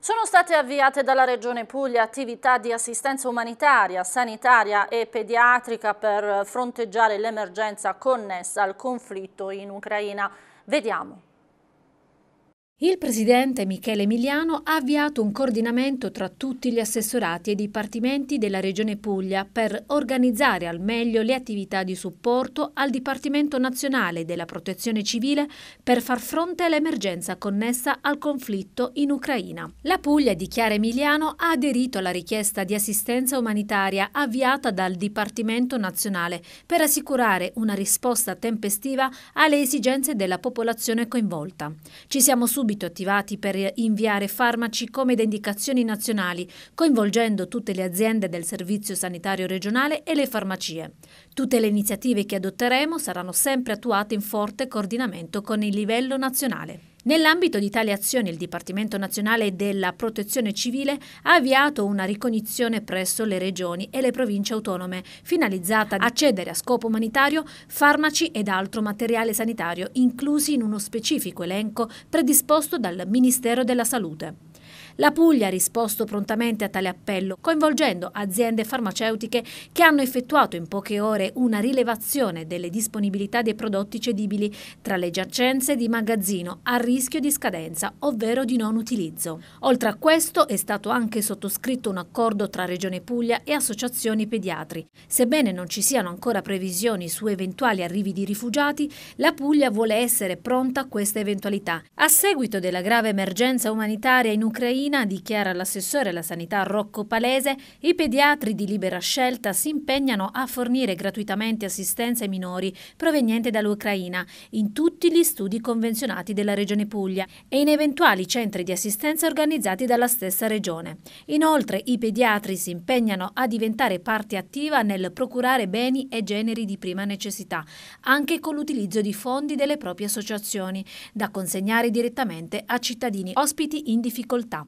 Sono state avviate dalla Regione Puglia attività di assistenza umanitaria, sanitaria e pediatrica per fronteggiare l'emergenza connessa al conflitto in Ucraina. Vediamo. Il presidente Michele Emiliano ha avviato un coordinamento tra tutti gli assessorati e dipartimenti della Regione Puglia per organizzare al meglio le attività di supporto al Dipartimento nazionale della Protezione civile per far fronte all'emergenza connessa al conflitto in Ucraina. La Puglia, dichiara Emiliano, ha aderito alla richiesta di assistenza umanitaria avviata dal Dipartimento nazionale per assicurare una risposta tempestiva alle esigenze della popolazione coinvolta. Ci siamo subito attivati per inviare farmaci come da indicazioni nazionali, coinvolgendo tutte le aziende del Servizio Sanitario Regionale e le farmacie. Tutte le iniziative che adotteremo saranno sempre attuate in forte coordinamento con il livello nazionale. Nell'ambito di tale azione il Dipartimento Nazionale della Protezione Civile ha avviato una ricognizione presso le regioni e le province autonome, finalizzata a cedere a scopo umanitario farmaci ed altro materiale sanitario, inclusi in uno specifico elenco predisposto dal Ministero della Salute. La Puglia ha risposto prontamente a tale appello, coinvolgendo aziende farmaceutiche che hanno effettuato in poche ore una rilevazione delle disponibilità dei prodotti cedibili tra le giacenze di magazzino a rischio di scadenza, ovvero di non utilizzo. Oltre a questo è stato anche sottoscritto un accordo tra Regione Puglia e associazioni pediatri. Sebbene non ci siano ancora previsioni su eventuali arrivi di rifugiati, la Puglia vuole essere pronta a questa eventualità. A seguito della grave emergenza umanitaria in Ucraina, mattina, dichiara l'assessore alla sanità Rocco Palese, i pediatri di libera scelta si impegnano a fornire gratuitamente assistenza ai minori provenienti dall'Ucraina in tutti gli studi convenzionati della Regione Puglia e in eventuali centri di assistenza organizzati dalla stessa Regione. Inoltre i pediatri si impegnano a diventare parte attiva nel procurare beni e generi di prima necessità, anche con l'utilizzo di fondi delle proprie associazioni, da consegnare direttamente a cittadini ospiti in difficoltà.